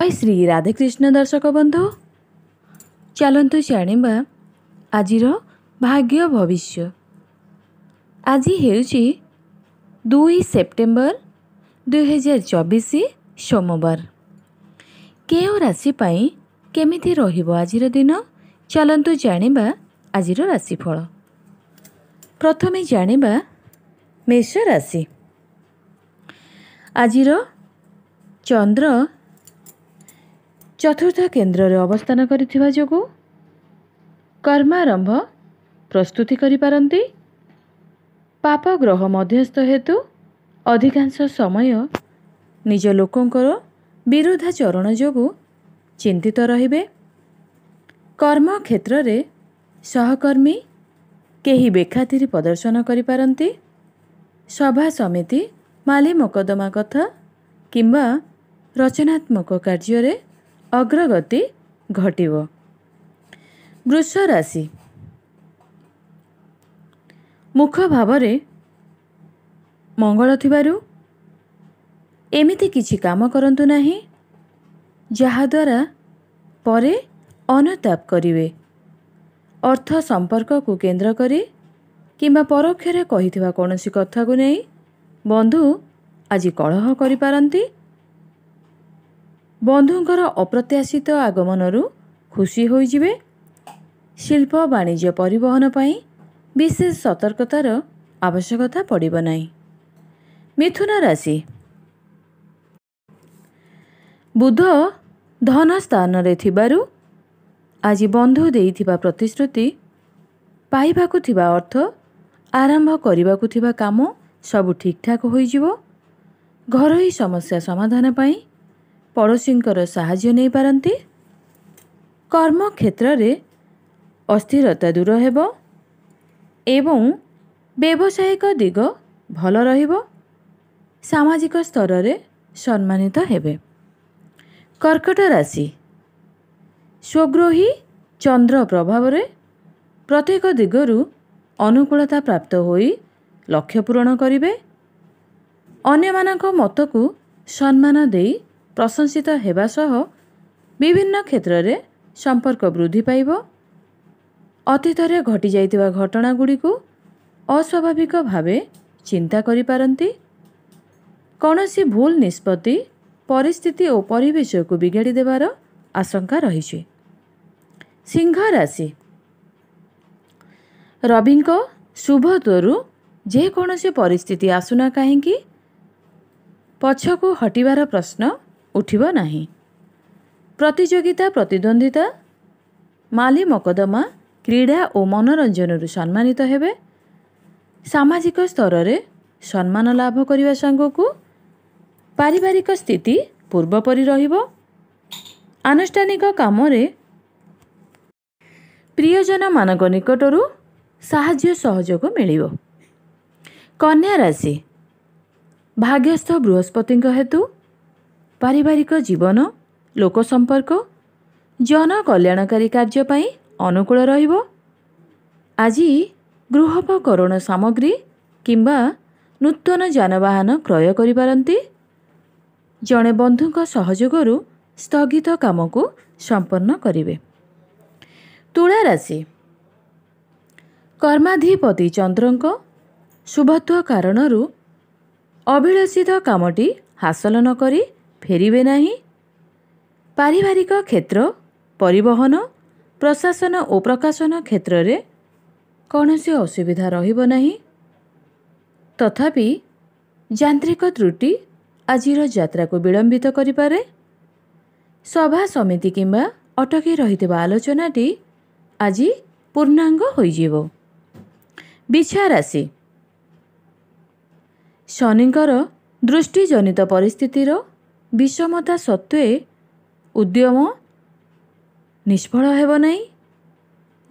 ଜୟ ଶ୍ରୀ ରାଧାକୃଷ୍ଣ ଦର୍ଶକ ବନ୍ଧୁ ଚାଲନ୍ତୁ ଜାଣିବା ଆଜିର ଭାଗ୍ୟ ଭବିଷ୍ୟ ଆଜି ହେଉଛି ଦୁଇ ସେପ୍ଟେମ୍ବର ଦୁଇହଜାର ଚବିଶ ସୋମବାର କେଉଁ ରାଶି ପାଇଁ କେମିତି ରହିବ ଆଜିର ଦିନ ଚାଲନ୍ତୁ ଜାଣିବା ଆଜିର ରାଶିଫଳ ପ୍ରଥମେ ଜାଣିବା ମେଷ ରାଶି ଆଜିର ଚନ୍ଦ୍ର ଚତୁର୍ଥ କେନ୍ଦ୍ରରେ ଅବସ୍ଥାନ କରିଥିବା ଯୋଗୁଁ କର୍ମାରମ୍ଭ ପ୍ରସ୍ତୁତି କରିପାରନ୍ତି ପାପଗ୍ରହ ମଧ୍ୟସ୍ଥ ହେତୁ ଅଧିକାଂଶ ସମୟ ନିଜ ଲୋକଙ୍କର ବିରୋଧାଚରଣ ଯୋଗୁଁ ଚିନ୍ତିତ ରହିବେ କର୍ମକ୍ଷେତ୍ରରେ ସହକର୍ମୀ କେହି ବେଖାତିରି ପ୍ରଦର୍ଶନ କରିପାରନ୍ତି ସଭା ସମିତି ମାଲି ମକଦ୍ଦମା କଥା କିମ୍ବା ରଚନାତ୍ମକ କାର୍ଯ୍ୟରେ ଅଗ୍ରଗତି ଘଟିବ ବୃଷ ରାଶି ମୁଖ ଭାବରେ ମଙ୍ଗଳ ଥିବାରୁ ଏମିତି କିଛି କାମ କରନ୍ତୁ ନାହିଁ ଯାହାଦ୍ୱାରା ପରେ ଅନୁତାପ କରିବେ ଅର୍ଥ ସମ୍ପର୍କକୁ କେନ୍ଦ୍ର କରି କିମ୍ବା ପରୋକ୍ଷରେ କହିଥିବା କୌଣସି କଥାକୁ ନେଇ ବନ୍ଧୁ ଆଜି କଳହ କରିପାରନ୍ତି ବନ୍ଧୁଙ୍କର ଅପ୍ରତ୍ୟାଶିତ ଆଗମନରୁ ଖୁସି ହୋଇଯିବେ ଶିଳ୍ପ ବାଣିଜ୍ୟ ପରିବହନ ପାଇଁ ବିଶେଷ ସତର୍କତାର ଆବଶ୍ୟକତା ପଡ଼ିବ ନାହିଁ ମିଥୁନ ରାଶି ବୁଧ ଧନ ସ୍ଥାନରେ ଥିବାରୁ ଆଜି ବନ୍ଧୁ ଦେଇଥିବା ପ୍ରତିଶ୍ରୁତି ପାଇବାକୁ ଥିବା ଅର୍ଥ ଆରମ୍ଭ କରିବାକୁ ଥିବା କାମ ସବୁ ଠିକ୍ଠାକ୍ ହୋଇଯିବ ଘରୋଇ ସମସ୍ୟା ସମାଧାନ ପାଇଁ ପଡ଼ୋଶୀଙ୍କର ସାହାଯ୍ୟ ନେଇପାରନ୍ତି କର୍ମକ୍ଷେତ୍ରରେ ଅସ୍ଥିରତା ଦୂର ହେବ ଏବଂ ବ୍ୟବସାୟିକ ଦିଗ ଭଲ ରହିବ ସାମାଜିକ ସ୍ତରରେ ସମ୍ମାନିତ ହେବେ କର୍କଟ ରାଶି ସ୍ୱଗ୍ରୋହୀ ଚନ୍ଦ୍ର ପ୍ରଭାବରେ ପ୍ରତ୍ୟେକ ଦିଗରୁ ଅନୁକୂଳତା ପ୍ରାପ୍ତ ହୋଇ ଲକ୍ଷ୍ୟ ପୂରଣ କରିବେ ଅନ୍ୟମାନଙ୍କ ମତକୁ ସମ୍ମାନ ଦେଇ ପ୍ରଶଂସିତ ହେବା ସହ ବିଭିନ୍ନ କ୍ଷେତ୍ରରେ ସମ୍ପର୍କ ବୃଦ୍ଧି ପାଇବ ଅତୀତରେ ଘଟିଯାଇଥିବା ଘଟଣା ଗୁଡ଼ିକୁ ଅସ୍ୱାଭାବିକ ଭାବେ ଚିନ୍ତା କରିପାରନ୍ତି କୌଣସି ଭୁଲ ନିଷ୍ପତ୍ତି ପରିସ୍ଥିତି ଓ ପରିବେଶକୁ ବିଗାଡ଼ି ଦେବାର ଆଶଙ୍କା ରହିଛି ସିଂହ ରାଶି ରବିଙ୍କ ଶୁଭତ୍ୱରୁ ଯେକୌଣସି ପରିସ୍ଥିତି ଆସୁନା କାହିଁକି ପଛକୁ ହଟିବାର ପ୍ରଶ୍ନ ଉଠିବ ନାହିଁ ପ୍ରତିଯୋଗିତା ପ୍ରତିଦ୍ୱନ୍ଦ୍ୱିତା ମାଲି ମକଦ୍ଦମା କ୍ରୀଡ଼ା ଓ ମନୋରଞ୍ଜନରୁ ସମ୍ମାନିତ ହେବେ ସାମାଜିକ ସ୍ତରରେ ସମ୍ମାନ ଲାଭ କରିବା ସାଙ୍ଗକୁ ପାରିବାରିକ ସ୍ଥିତି ପୂର୍ବପରି ରହିବ ଆନୁଷ୍ଠାନିକ କାମରେ ପ୍ରିୟଜନମାନଙ୍କ ନିକଟରୁ ସାହାଯ୍ୟ ସହଯୋଗ ମିଳିବ କନ୍ୟା ରାଶି ଭାଗ୍ୟସ୍ଥ ବୃହସ୍ପତିଙ୍କ ହେତୁ ପାରିବାରିକ ଜୀବନ ଲୋକ ସମ୍ପର୍କ ଜନକଲ୍ୟାଣକାରୀ କାର୍ଯ୍ୟ ପାଇଁ ଅନୁକୂଳ ରହିବ ଆଜି ଗୃହୋପକରଣ ସାମଗ୍ରୀ କିମ୍ବା ନୂତନ ଯାନବାହାନ କ୍ରୟ କରିପାରନ୍ତି ଜଣେ ବନ୍ଧୁଙ୍କ ସହଯୋଗରୁ ସ୍ଥଗିତ କାମକୁ ସମ୍ପନ୍ନ କରିବେ ତୁଳା ରାଶି କର୍ମାଧିପତି ଚନ୍ଦ୍ରଙ୍କ ଶୁଭତ୍ୱ କାରଣରୁ ଅଭିଳଷିତ କାମଟି ହାସଲ ନ କରି ଫେରିବେ ନାହିଁ ପାରିବାରିକ କ୍ଷେତ୍ର ପରିବହନ ପ୍ରଶାସନ ଓ ପ୍ରକାଶନ କ୍ଷେତ୍ରରେ କୌଣସି ଅସୁବିଧା ରହିବ ନାହିଁ ତଥାପି ଯାନ୍ତ୍ରିକ ତ୍ରୁଟି ଆଜିର ଯାତ୍ରାକୁ ବିଳମ୍ବିତ କରିପାରେ ସଭା ସମିତି କିମ୍ବା ଅଟକି ରହିଥିବା ଆଲୋଚନାଟି ଆଜି ପୂର୍ଣ୍ଣାଙ୍ଗ ହୋଇଯିବ ବିଛା ରାଶି ଶନିଙ୍କର ଦୃଷ୍ଟିଜନିତ ପରିସ୍ଥିତିର ବିଷମତା ସତ୍ତ୍ୱେ ଉଦ୍ୟମ ନିଷ୍ଫଳ ହେବ ନାହିଁ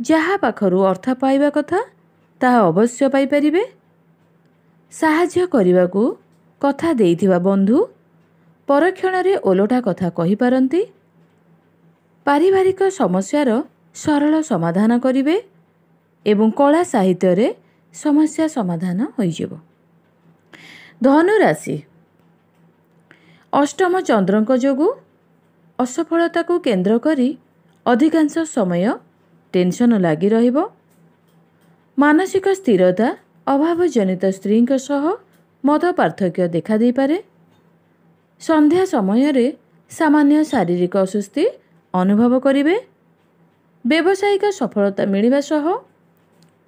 ଯାହା ପାଖରୁ ଅର୍ଥ ପାଇବା କଥା ତାହା ଅବଶ୍ୟ ପାଇପାରିବେ ସାହାଯ୍ୟ କରିବାକୁ କଥା ଦେଇଥିବା ବନ୍ଧୁ ପରକ୍ଷଣରେ ଓଲଟା କଥା କହିପାରନ୍ତି ପାରିବାରିକ ସମସ୍ୟାର ସରଳ ସମାଧାନ କରିବେ ଏବଂ କଳା ସାହିତ୍ୟରେ ସମସ୍ୟା ସମାଧାନ ହୋଇଯିବ ଧନୁରାଶି ଅଷ୍ଟମ ଚନ୍ଦ୍ରଙ୍କ ଯୋଗୁଁ ଅସଫଳତାକୁ କେନ୍ଦ୍ର କରି ଅଧିକାଂଶ ସମୟ ଟେନସନ୍ ଲାଗି ରହିବ ମାନସିକ ସ୍ଥିରତା ଅଭାବଜନିତ ସ୍ତ୍ରୀଙ୍କ ସହ ମତ ପାର୍ଥକ୍ୟ ଦେଖାଦେଇପାରେ ସନ୍ଧ୍ୟା ସମୟରେ ସାମାନ୍ୟ ଶାରୀରିକ ଅସ୍ୱସ୍ତି ଅନୁଭବ କରିବେ ବ୍ୟବସାୟିକ ସଫଳତା ମିଳିବା ସହ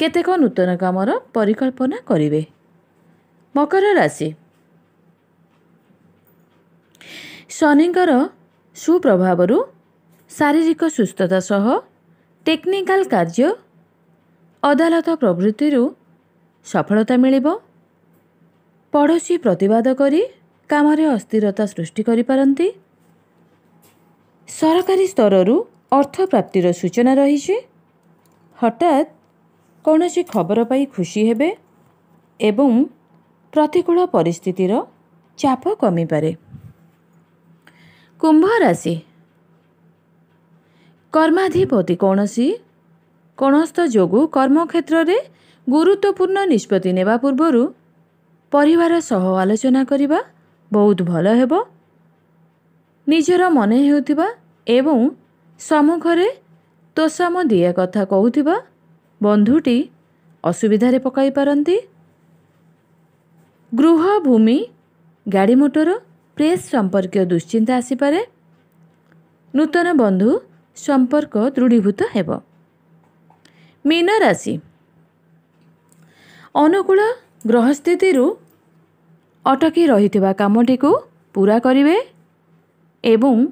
କେତେକ ନୂତନ କାମର ପରିକଳ୍ପନା କରିବେ ମକର ରାଶି ଶନିଙ୍କର ସୁପ୍ରଭାବରୁ ଶାରୀରିକ ସୁସ୍ଥତା ସହ ଟେକ୍ନିକାଲ କାର୍ଯ୍ୟ ଅଦାଲତ ପ୍ରଭୃତିରୁ ସଫଳତା ମିଳିବ ପଡ଼ୋଶୀ ପ୍ରତିବାଦ କରି କାମରେ ଅସ୍ଥିରତା ସୃଷ୍ଟି କରିପାରନ୍ତି ସରକାରୀ ସ୍ତରରୁ ଅର୍ଥ ପ୍ରାପ୍ତିର ସୂଚନା ରହିଛି ହଠାତ୍ କୌଣସି ଖବର ପାଇ ଖୁସି ହେବେ ଏବଂ ପ୍ରତିକୂଳ ପରିସ୍ଥିତିର ଚାପ କମିପାରେ କୁମ୍ଭ ରାଶି କର୍ମାଧିପତି କୌଣସି କୌଣସ୍ଥ ଯୋଗୁଁ କର୍ମକ୍ଷେତ୍ରରେ ଗୁରୁତ୍ୱପୂର୍ଣ୍ଣ ନିଷ୍ପତ୍ତି ନେବା ପୂର୍ବରୁ ପରିବାର ସହ ଆଲୋଚନା କରିବା ବହୁତ ଭଲ ହେବ ନିଜର ମନେ ହେଉଥିବା ଏବଂ ସମ୍ମୁଖରେ ତୋଷାମ ଦିଆ କଥା କହୁଥିବା ବନ୍ଧୁଟି ଅସୁବିଧାରେ ପକାଇପାରନ୍ତି ଗୃହ ଭୂମି ଗାଡ଼ି ମୋଟର ପ୍ରେସ୍ ସମ୍ପର୍କୀୟ ଦୁଶ୍ଚିନ୍ତା ଆସିପାରେ ନୂତନ ବନ୍ଧୁ ସମ୍ପର୍କ ଦୃଢ଼ୀଭୂତ ହେବ ମୀନ ରାଶି ଅନୁକୂଳ ଗ୍ରହ ସ୍ଥିତିରୁ ଅଟକି ରହିଥିବା କାମଟିକୁ ପୂରା କରିବେ ଏବଂ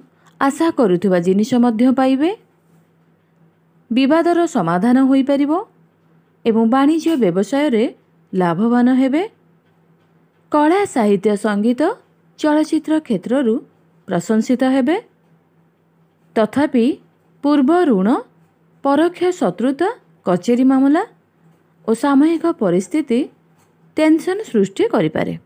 ଆଶା କରୁଥିବା ଜିନିଷ ମଧ୍ୟ ପାଇବେ ବିବାଦର ସମାଧାନ ହୋଇପାରିବ ଏବଂ ବାଣିଜ୍ୟ ବ୍ୟବସାୟରେ ଲାଭବାନ ହେବେ କଳା ସାହିତ୍ୟ ସଙ୍ଗୀତ ଚଳଚ୍ଚିତ୍ର କ୍ଷେତ୍ରରୁ ପ୍ରଶଂସିତ ହେବେ ତଥାପି ପୂର୍ବ ଋଣ ପରୋକ୍ଷ ଶତ୍ରୁତା କଚେରୀ ମାମଲା ଓ ସାମୟିକ ପରିସ୍ଥିତି ଟେନସନ୍ ସୃଷ୍ଟି କରିପାରେ